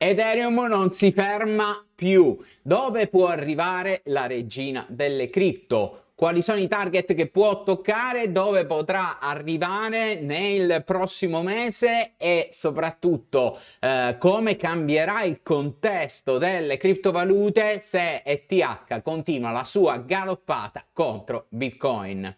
Ethereum non si ferma più. Dove può arrivare la regina delle cripto? quali sono i target che può toccare, dove potrà arrivare nel prossimo mese e soprattutto eh, come cambierà il contesto delle criptovalute se ETH continua la sua galoppata contro Bitcoin.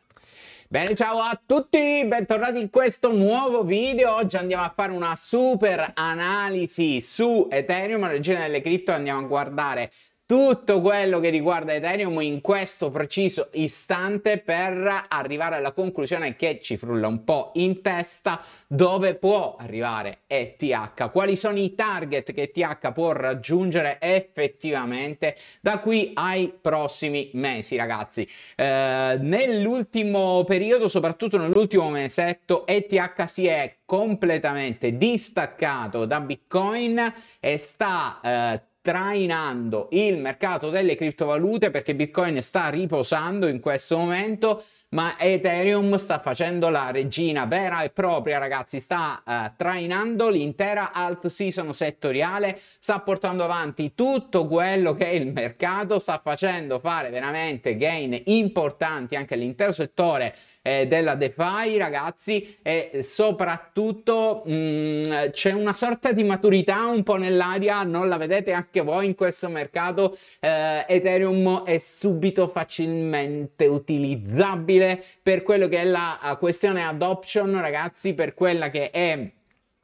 Bene, ciao a tutti, bentornati in questo nuovo video. Oggi andiamo a fare una super analisi su Ethereum, la regina delle cripto, andiamo a guardare tutto quello che riguarda Ethereum in questo preciso istante per arrivare alla conclusione che ci frulla un po' in testa dove può arrivare ETH, quali sono i target che ETH può raggiungere effettivamente da qui ai prossimi mesi ragazzi. Eh, nell'ultimo periodo, soprattutto nell'ultimo mesetto, ETH si è completamente distaccato da Bitcoin e sta eh, trainando il mercato delle criptovalute perché Bitcoin sta riposando in questo momento, ma Ethereum sta facendo la regina vera e propria, ragazzi, sta uh, trainando l'intera alt season settoriale, sta portando avanti tutto quello che il mercato, sta facendo fare veramente gain importanti anche all'intero settore eh, della DeFi, ragazzi, e soprattutto mh, mm, c'è una sorta di maturità un po' nell'aria, non la vedete anche che vuoi in questo mercato, eh, Ethereum è subito facilmente utilizzabile per quello che è la eh, questione adoption, ragazzi, per quella che è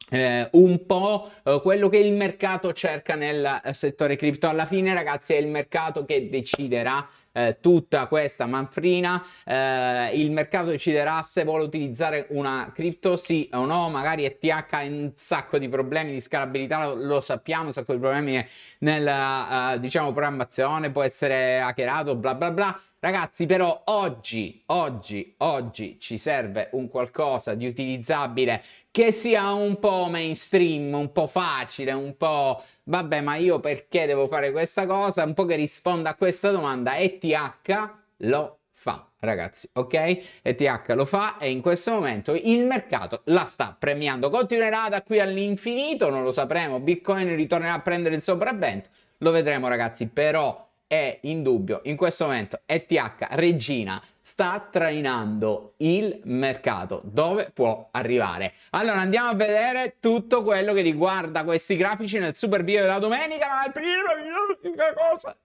eh, un po' eh, quello che il mercato cerca nel eh, settore cripto. Alla fine, ragazzi, è il mercato che deciderà eh, tutta questa manfrina, eh, il mercato deciderà se vuole utilizzare una cripto sì o no, magari ETH ha un sacco di problemi di scalabilità, lo, lo sappiamo, un sacco di problemi nella uh, diciamo programmazione, può essere hackerato, bla bla bla. Ragazzi, però oggi, oggi, oggi ci serve un qualcosa di utilizzabile che sia un po' mainstream, un po' facile, un po' vabbè, ma io perché devo fare questa cosa? Un po' che risponda a questa domanda e ETH lo fa, ragazzi, ok? ETH lo fa e in questo momento il mercato la sta premiando. Continuerà da qui all'infinito, non lo sapremo, Bitcoin ritornerà a prendere il sopravvento, lo vedremo ragazzi, però è in dubbio in questo momento ETH regina sta trainando il mercato dove può arrivare allora andiamo a vedere tutto quello che riguarda questi grafici nel super video della domenica ma il primo prima cosa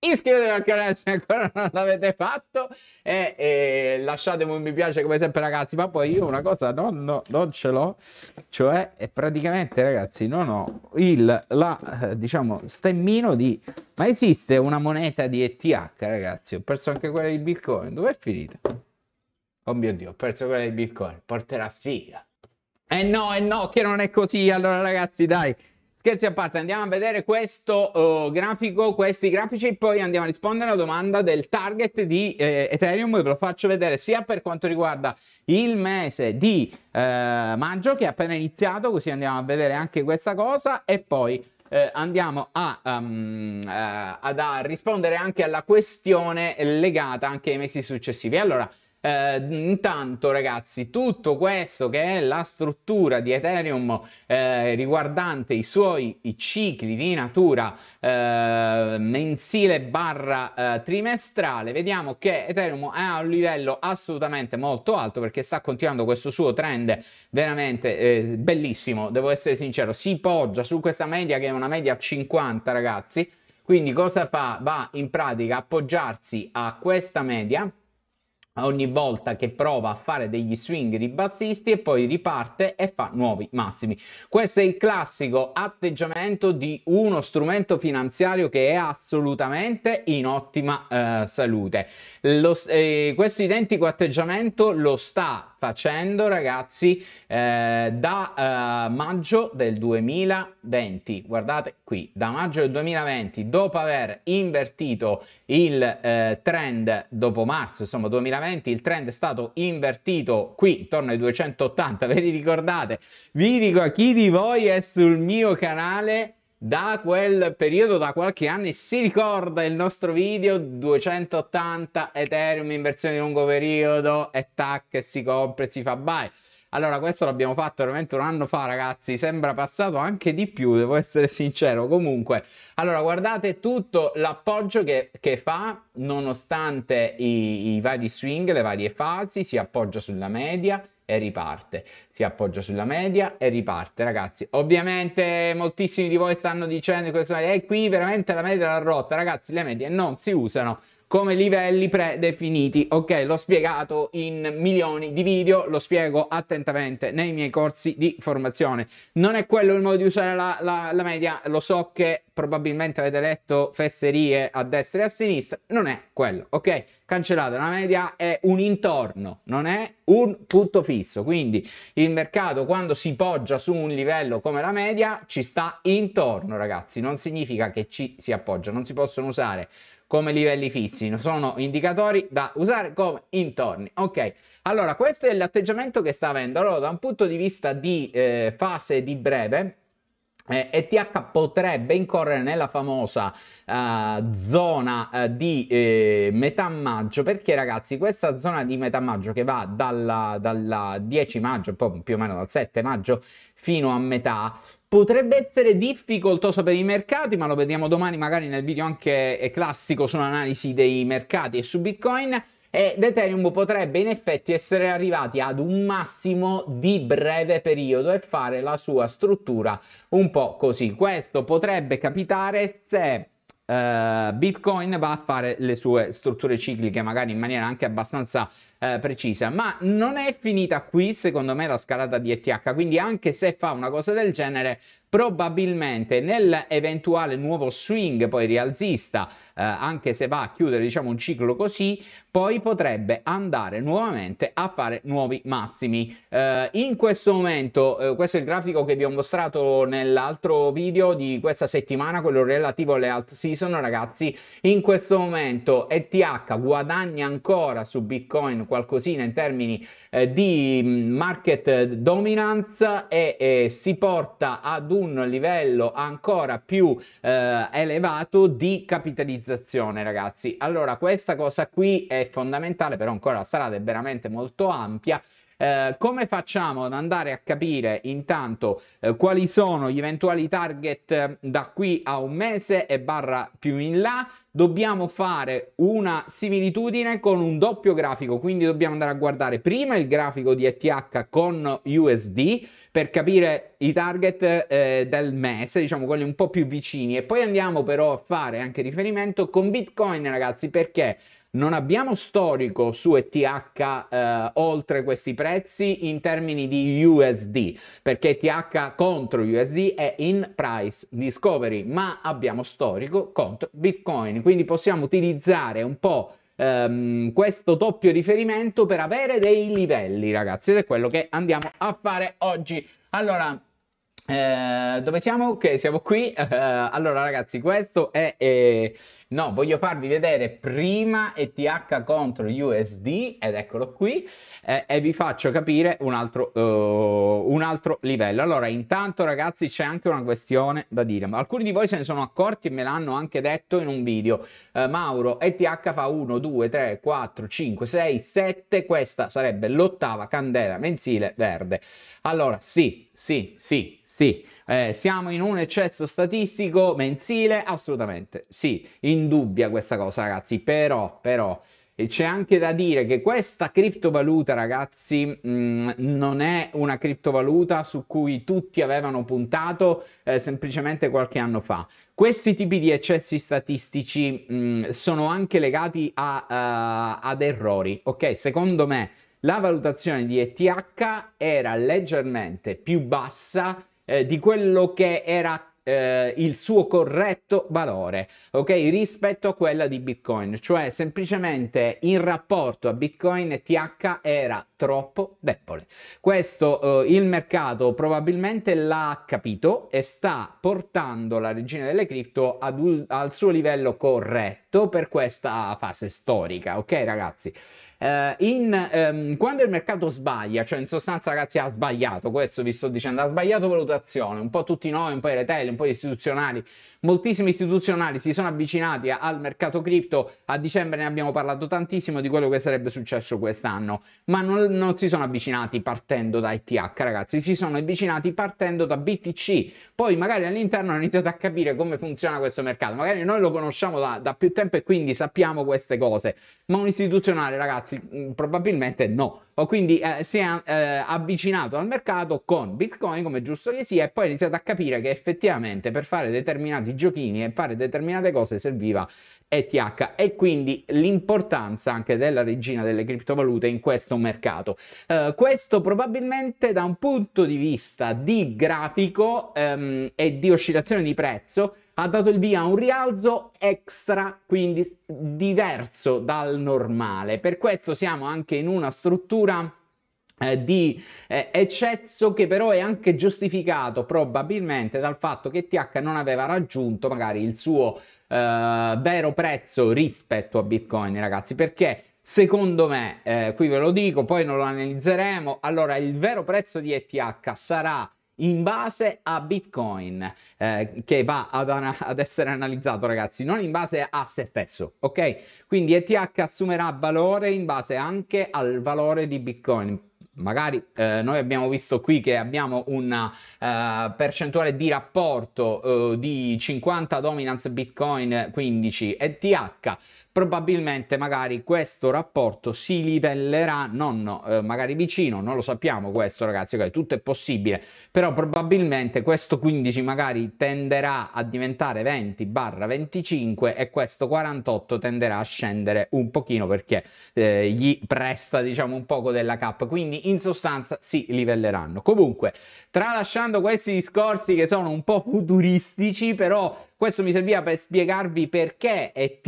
iscrivetevi al canale se ancora non l'avete fatto e, e, lasciatemi un mi piace come sempre ragazzi ma poi io una cosa non, no, non ce l'ho cioè praticamente ragazzi non ho il la eh, diciamo stemmino di ma esiste una moneta di ETH ragazzi ho perso anche quella di bitcoin dov'è finita? oh mio dio ho perso quella di bitcoin porterà sfiga eh no eh no che non è così allora ragazzi dai Scherzi a parte, andiamo a vedere questo uh, grafico, questi grafici poi andiamo a rispondere alla domanda del target di eh, Ethereum. Ve lo faccio vedere sia per quanto riguarda il mese di eh, maggio che è appena iniziato, così andiamo a vedere anche questa cosa e poi eh, andiamo a, um, ehm, eh, a, a, rispondere anche alla questione legata anche ai mesi successivi. Allora, eh, intanto ragazzi tutto questo che è la struttura di Ethereum eh, riguardante i suoi i cicli di natura eh, mensile barra eh, trimestrale vediamo che Ethereum è a un livello assolutamente molto alto perché sta continuando questo suo trend veramente eh, bellissimo devo essere sincero si poggia su questa media che è una media 50 ragazzi quindi cosa fa? Va in pratica appoggiarsi a questa media ogni volta che prova a fare degli swing ribassisti e poi riparte e fa nuovi massimi. Questo è il classico atteggiamento di uno strumento finanziario che è assolutamente in ottima eh, salute. Lo, eh, questo identico atteggiamento lo sta facendo ragazzi eh, da eh, maggio del 2020. Guardate qui, da maggio del 2020, dopo aver invertito il eh, trend dopo marzo, insomma 2020, componenti, il trend è stato invertito qui intorno ai 280, ve li ricordate? Vi dico a chi di voi è sul mio canale da quel periodo, da qualche anno, si ricorda il nostro video 280 Ethereum inversione di lungo periodo e tac, si compra e si fa buy. Allora, questo l'abbiamo fatto veramente un anno fa, ragazzi. Sembra passato anche di più, devo essere sincero. Comunque, allora, guardate tutto l'appoggio che, che fa, nonostante i, i vari swing, le varie fasi, si appoggia sulla media e riparte. Si appoggia sulla media e riparte, ragazzi. Ovviamente moltissimi di voi stanno dicendo questo, eh, qui veramente la media l'ha rotta, ragazzi, le medie non si usano, come livelli predefiniti. Ok, l'ho spiegato in milioni di video, lo spiego attentamente nei miei corsi di formazione. Non è quello il modo di usare la, la, la media, lo so che probabilmente avete letto fesserie a destra e a sinistra, non è quello, ok? Cancellate, la media è un intorno, non è un punto fisso, quindi il mercato quando si poggia su un livello come la media ci sta intorno, ragazzi, non significa che ci si appoggia, non si possono usare come livelli fissi, sono indicatori da usare come intorni. Ok, allora questo è l'atteggiamento che sta avendo. Allora, da un punto di vista di eh, fase di breve, eh, ETH potrebbe incorrere nella famosa uh, zona uh, di eh, metà maggio perché ragazzi questa zona di metà maggio che va dal 10 maggio poi più o meno dal 7 maggio fino a metà potrebbe essere difficoltoso per i mercati ma lo vediamo domani magari nel video anche eh, classico sull'analisi dei mercati e su bitcoin e Ethereum potrebbe in effetti essere arrivati ad un massimo di breve periodo e fare la sua struttura un po' così. Questo potrebbe capitare se Uh, Bitcoin va a fare le sue strutture cicliche, magari in maniera anche abbastanza eh, precisa. Ma non è finita qui, secondo me, la scalata di ETH. Quindi, anche se fa una cosa del genere, probabilmente nell'eventuale nuovo swing poi rialzista, eh, anche se va a chiudere diciamo un ciclo così, poi potrebbe andare nuovamente a fare nuovi massimi. Eh, in questo momento, eh, questo è il grafico che vi ho mostrato nell'altro video di questa settimana, quello relativo alle alt season, ragazzi, in questo momento ETH guadagna ancora su Bitcoin qualcosina in termini eh, di mm, market dominance e eh, si porta ad un livello ancora più eh, elevato di capitalizzazione ragazzi allora questa cosa qui è fondamentale però ancora la strada è veramente molto ampia eh, come facciamo ad andare a capire intanto eh, quali sono gli eventuali target eh, da qui a un mese e barra più in là? dobbiamo fare una similitudine con un doppio grafico, quindi dobbiamo andare a guardare prima il grafico di ETH con USD per capire i target eh, del mese, diciamo quelli un po' più vicini e poi andiamo però a fare anche riferimento con Bitcoin ragazzi perché non abbiamo storico su ETH eh, oltre questi prezzi in termini di USD, perché ETH contro USD è in price discovery, ma abbiamo storico contro Bitcoin quindi possiamo utilizzare un po' ehm, questo doppio riferimento per avere dei livelli ragazzi ed è quello che andiamo a fare oggi. Allora, eh, dove siamo? Ok, siamo qui. Eh, allora, ragazzi, questo è. Eh, no, voglio farvi vedere prima ETH contro USD, ed eccolo qui, eh, e vi faccio capire un altro, uh, un altro, livello. Allora, intanto, ragazzi, c'è anche una questione da dire. Alcuni di voi se ne sono accorti e me l'hanno anche detto in un video. Eh, Mauro, ETH fa 1, 2, 3, 4, 5, 6, 7. Questa sarebbe l'ottava candela mensile verde. Allora, sì, sì, sì, sì. Eh, siamo in un eccesso statistico mensile? Assolutamente sì, indubbia questa cosa ragazzi, però, però, e c'è anche da dire che questa criptovaluta, ragazzi, mh, mm, non è una criptovaluta su cui tutti avevano puntato eh, semplicemente qualche anno fa. Questi tipi di eccessi statistici mh, mm, sono anche legati a, uh, ad errori, ok? Secondo me la valutazione di ETH era leggermente più bassa eh, di quello che era eh, il suo corretto valore, ok? Rispetto a quella di Bitcoin, cioè semplicemente in rapporto a Bitcoin ETH era troppo debole. Questo eh, il mercato probabilmente l'ha capito e sta portando la regina delle cripto al suo livello corretto per questa fase storica, ok ragazzi? Eh, in, ehm, quando il mercato sbaglia, cioè in sostanza ragazzi ha sbagliato, questo vi sto dicendo, ha sbagliato valutazione, un po' tutti noi, un po' i retail, un po' gli istituzionali, moltissimi istituzionali si sono avvicinati al mercato cripto, a dicembre ne abbiamo parlato tantissimo di quello che sarebbe successo quest'anno, ma non non si sono avvicinati partendo da ETH, ragazzi, si sono avvicinati partendo da BTC. Poi magari all'interno hanno iniziato a capire come funziona questo mercato. Magari noi lo conosciamo da, da più tempo e quindi sappiamo queste cose, ma un istituzionale, ragazzi, mm, probabilmente no quindi eh, si è eh, avvicinato al mercato con Bitcoin, come giusto che sia, e poi ha iniziato a capire che effettivamente per fare determinati giochini e fare determinate cose serviva ETH e quindi l'importanza anche della regina delle criptovalute in questo mercato. Eh, questo probabilmente da un punto di vista di grafico ehm, e di oscillazione di prezzo ha dato il via a un rialzo extra, quindi diverso dal normale. Per questo siamo anche in una struttura eh, di eh, eccesso che però è anche giustificato probabilmente dal fatto che TH non aveva raggiunto magari il suo eh, vero prezzo rispetto a Bitcoin, ragazzi, perché Secondo me, eh, qui ve lo dico, poi non lo analizzeremo, allora il vero prezzo di ETH sarà in base a Bitcoin eh, che va ad, ana- ad, essere analizzato ragazzi, non in base a se stesso, ok? Quindi ETH assumerà valore in base anche al valore di Bitcoin magari eh, noi abbiamo visto qui che abbiamo una eh, percentuale di rapporto eh, di 50 dominance bitcoin 15 ETH probabilmente magari questo rapporto si livellerà non eh, magari vicino non lo sappiamo questo ragazzi ok tutto è possibile però probabilmente questo 15 magari tenderà a diventare 20 barra 25 e questo 48 tenderà a scendere un pochino perché eh, gli presta diciamo un poco della cap quindi in sostanza si livelleranno. Comunque, tralasciando questi discorsi che sono un po' futuristici, però questo mi serviva per spiegarvi perché ETH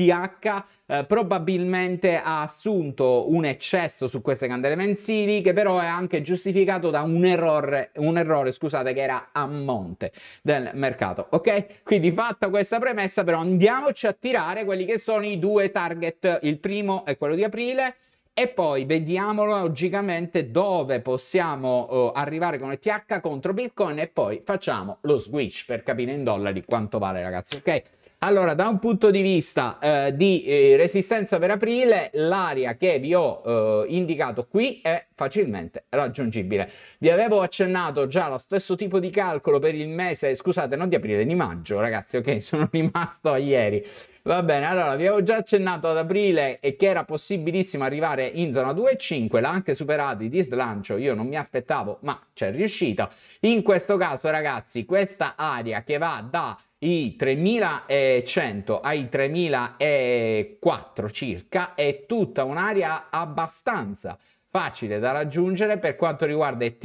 eh, probabilmente ha assunto un eccesso su queste candele mensili, che però è anche giustificato da un errore, un errore scusate, che era a monte del mercato. Ok? Quindi fatta questa premessa, però andiamoci a tirare quelli che sono i due target, il primo è quello di aprile e poi vediamo logicamente dove possiamo eh, arrivare con ETH contro Bitcoin e poi facciamo lo switch per capire in dollari quanto vale ragazzi, ok? Allora, da un punto di vista eh, di eh, resistenza per aprile, l'area che vi ho eh, indicato qui è facilmente raggiungibile. Vi avevo accennato già lo stesso tipo di calcolo per il mese, scusate, non di aprile, di maggio, ragazzi, ok? Sono rimasto a ieri. Va bene, allora vi avevo già accennato ad aprile e che era possibilissimo arrivare in zona 2,5, l'ha anche superato di slancio, io non mi aspettavo, ma c'è riuscito. In questo caso, ragazzi, questa area che va da i 3100 ai 3004 circa è tutta un'area abbastanza facile da raggiungere per quanto riguarda ETH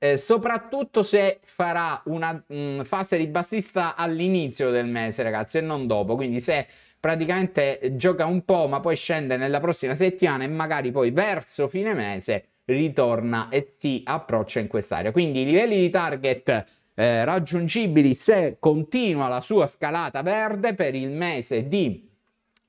eh, soprattutto se farà una mh, mm, fase di bassista all'inizio del mese ragazzi e non dopo quindi se praticamente gioca un po' ma poi scende nella prossima settimana e magari poi verso fine mese ritorna e si approccia in quest'area quindi i livelli di target eh, raggiungibili se continua la sua scalata verde per il mese di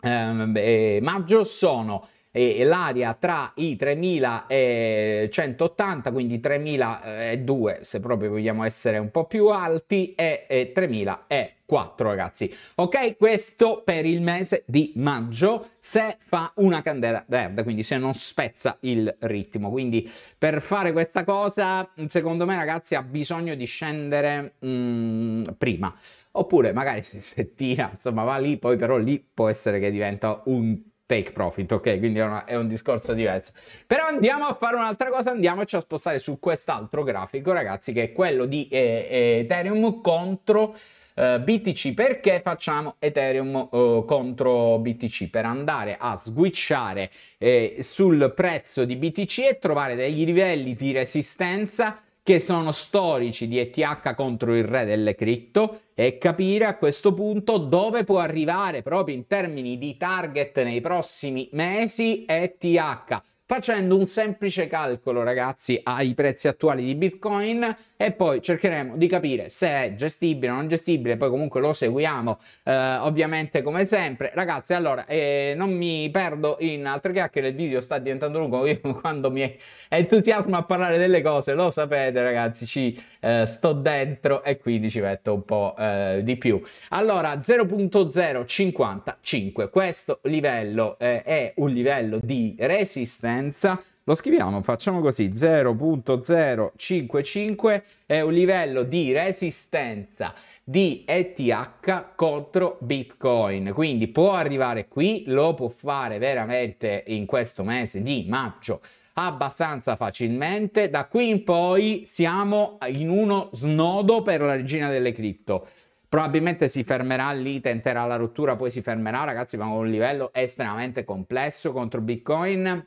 eh, maggio sono e, l'area tra i 3180, quindi 3002 se proprio vogliamo essere un po' più alti, e, 3004 ragazzi. Ok, questo per il mese di maggio se fa una candela verde, quindi se non spezza il ritmo. Quindi per fare questa cosa, secondo me ragazzi, ha bisogno di scendere mm, prima. Oppure magari se, se tira, insomma va lì, poi però lì può essere che diventa un take profit, ok? Quindi è, una, è, un discorso diverso. Però andiamo a fare un'altra cosa, andiamoci a spostare su quest'altro grafico, ragazzi, che è quello di eh, eh Ethereum contro eh, BTC. Perché facciamo Ethereum eh, contro BTC? Per andare a switchare eh, sul prezzo di BTC e trovare dei livelli di resistenza che sono storici di ETH contro il re delle cripto e capire a questo punto dove può arrivare proprio in termini di target nei prossimi mesi ETH. Facendo un semplice calcolo, ragazzi, ai prezzi attuali di Bitcoin, e poi cercheremo di capire se è gestibile o non gestibile, poi comunque lo seguiamo eh, ovviamente come sempre. Ragazzi, allora eh, non mi perdo in altre chiacchiere, il video sta diventando lungo, io quando mi entusiasmo a parlare delle cose, lo sapete ragazzi, ci eh, sto dentro e quindi ci metto un po' eh, di più. Allora 0.055, questo livello eh, è un livello di resistenza lo scriviamo, facciamo così, 0.055 è un livello di resistenza di ETH contro Bitcoin. Quindi può arrivare qui, lo può fare veramente in questo mese di maggio abbastanza facilmente. Da qui in poi siamo in uno snodo per la regina delle cripto. Probabilmente si fermerà lì, tenterà la rottura, poi si fermerà. Ragazzi, ma con un livello estremamente complesso contro Bitcoin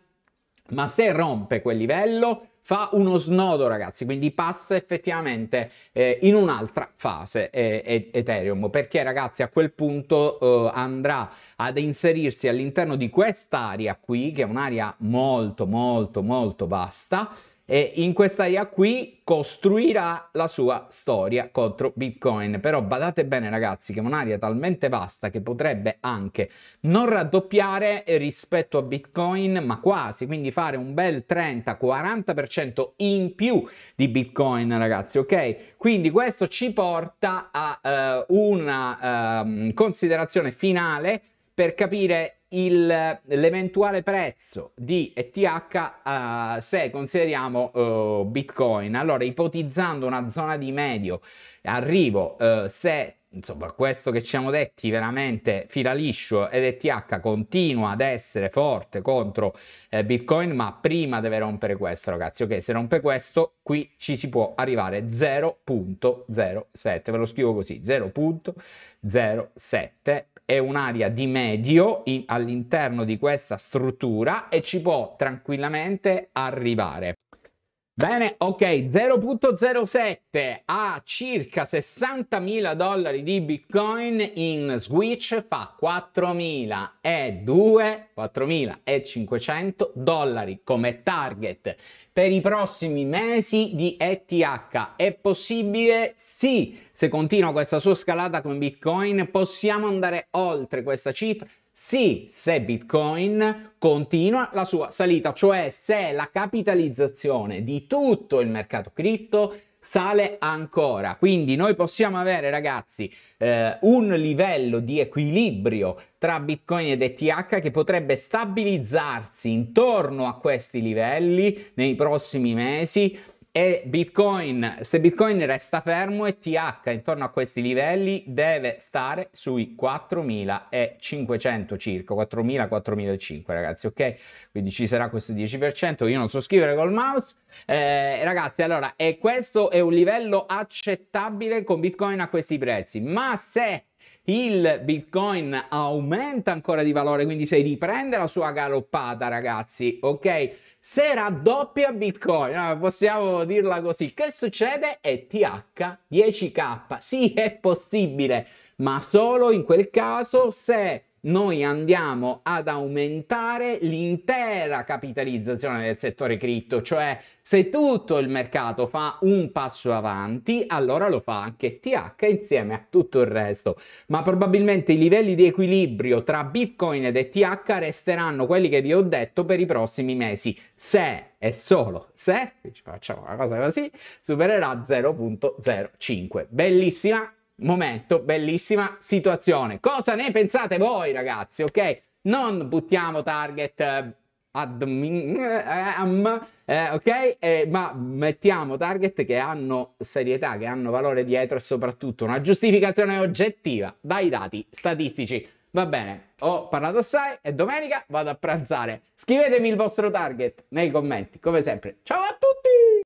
ma se rompe quel livello fa uno snodo ragazzi quindi passa effettivamente eh, in un'altra fase eh, Ethereum perché ragazzi a quel punto eh, andrà ad inserirsi all'interno di quest'area qui che è un'area molto molto molto vasta e in quest'area qui costruirà la sua storia contro Bitcoin. Però badate bene ragazzi che è un'area talmente vasta che potrebbe anche non raddoppiare rispetto a Bitcoin, ma quasi, quindi fare un bel 30-40% in più di Bitcoin ragazzi, ok? Quindi questo ci porta a uh, una uh, considerazione finale per capire il, l'eventuale prezzo di ETH uh, eh, se consideriamo uh, Bitcoin. Allora, ipotizzando una zona di medio arrivo uh, se insomma, questo che ci siamo detti veramente fila liscio ed ETH continua ad essere forte contro eh, Bitcoin, ma prima deve rompere questo, ragazzi. Ok, se rompe questo, qui ci si può arrivare 0.07, ve lo scrivo così, 0.07 è un'area di medio in, all'interno di questa struttura e ci può tranquillamente arrivare. Bene, ok, 0.07 a circa 60.000 dollari di Bitcoin in Switch fa 4.002, 4.500 dollari come target per i prossimi mesi di ETH. È possibile? Sì, se continua questa sua scalata con Bitcoin possiamo andare oltre questa cifra sì se Bitcoin continua la sua salita, cioè se la capitalizzazione di tutto il mercato cripto sale ancora. Quindi noi possiamo avere, ragazzi, eh, un livello di equilibrio tra Bitcoin ed ETH che potrebbe stabilizzarsi intorno a questi livelli nei prossimi mesi e Bitcoin, se Bitcoin resta fermo e TH intorno a questi livelli deve stare sui 4.500 circa, 4.000-4.500 ragazzi, ok? Quindi ci sarà questo 10%, io non so scrivere col mouse. Eh, ragazzi, allora, e questo è un livello accettabile con Bitcoin a questi prezzi, ma se il Bitcoin aumenta ancora di valore, quindi se riprende la sua galoppata, ragazzi, ok? Se raddoppia Bitcoin, ah, possiamo dirla così, che succede? ETH 10k, sì è possibile, ma solo in quel caso se noi andiamo ad aumentare l'intera capitalizzazione del settore cripto, cioè se tutto il mercato fa un passo avanti, allora lo fa anche TH insieme a tutto il resto, ma probabilmente i livelli di equilibrio tra Bitcoin ed ETH resteranno quelli che vi ho detto per i prossimi mesi, se e solo se, facciamo una cosa così, supererà 0.05. Bellissima momento, bellissima situazione. Cosa ne pensate voi, ragazzi? Ok, non buttiamo target eh, admin, ehm, eh, ok? Eh, ma mettiamo target che hanno serietà, che hanno valore dietro e soprattutto una giustificazione oggettiva dai dati statistici. Va bene, ho parlato assai e domenica vado a pranzare. Scrivetemi il vostro target nei commenti, come sempre. Ciao a tutti!